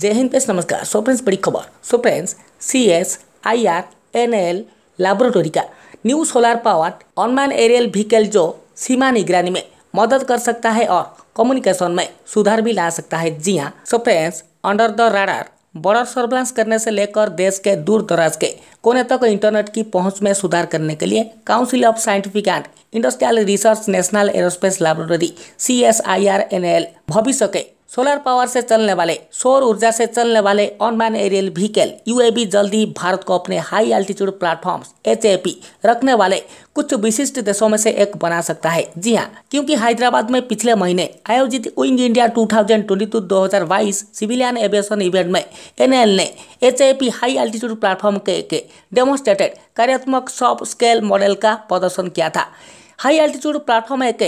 जय हिंद फ्रेंड्स नमस्कार सो फ्रेंड्स बड़ी खबर so friends C S I R N L laboratory का new solar power unmanned aerial vehicle जो सीमा निगरानी में मदद कर सकता है और कम्युनिकेशन में सुधार भी ला सकता है जी हाँ so friends under the radar border surveillance करने से लेकर देश के दूर दराज के कोने तक तो इंटरनेट की पहुंच में सुधार करने के लिए council of scientific and industrial research national aerospace laboratory C S I R N L भविष्य के सोलर पावर से चलने वाले सौर ऊर्जा से चलने वाले ऑनमैन एरियल व्हीकल यूएवी जल्द ही भारत को अपने हाई एल्टीट्यूड प्लेटफॉर्म्स एच रखने वाले कुछ विशिष्ट देशों में से एक बना सकता है जी हाँ क्योंकि हैदराबाद में पिछले महीने आयोजित wing India 2022 2022 civilian aviation event में एनएल ने एच हाई एल्टीट्यूड प्लेटफॉर्म के, के डेमोस्ट्रेटेड कार्यात्मक सॉफ्ट स्केल मॉडल का प्रदर्शन किया था हाई अल्टीट्यूड प्लेटफॉर्म है के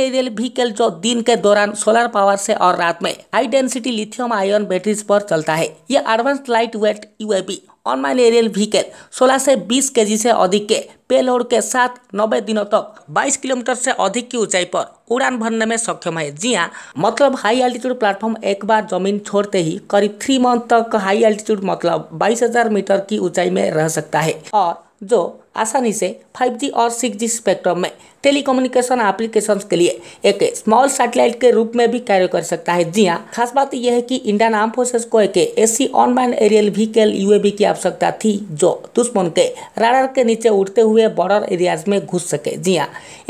एरियल व्हीकल जो दिन के दौरान सोलर पावर से और रात में high density lithium ion batteries पर चलता है यह एडवांस लाइट वेट यूएवी ऑनलाइन एरियल व्हीकल 16 से 20 केजी से अधिक के पेलोड के साथ 90 दिनों तक तो किलोमीटर से अधिक की ऊंचाई पर उड़ान भरने में सक्षम है जी हाँ मतलब हाई अल्टीट्यूड प्लेटफॉर्म एक बार जमीन छोड़ते ही करीब थ्री मंथ तक हाई अल्टीट्यूड मतलब हजार मीटर की ऊंचाई में रह सकता है और जो आसानी से 5G और 6G स्पेक्ट्रम में टेलीकम्युनिकेशन एप्लीकेशंस के लिए एक स्मॉल सैटेलाइट के रूप में भी कार्य कर सकता है जी हाँ खास बात यह है कि इंडियन आर्म फोर्सेस को एक एसी ऑनलाइन एरियल व्हीकल यूएवी की आवश्यकता थी जो दुश्मन के राडर के नीचे उड़ते हुए बॉर्डर एरियाज में घुस सके जी हाँ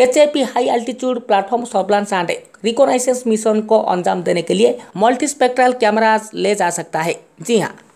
H high altitude platform surveillance and reconnaissance mission को अंजाम देने के लिए मल्टी स्पेक्ट्रल कैमराज ले जा सकता है जी हाँ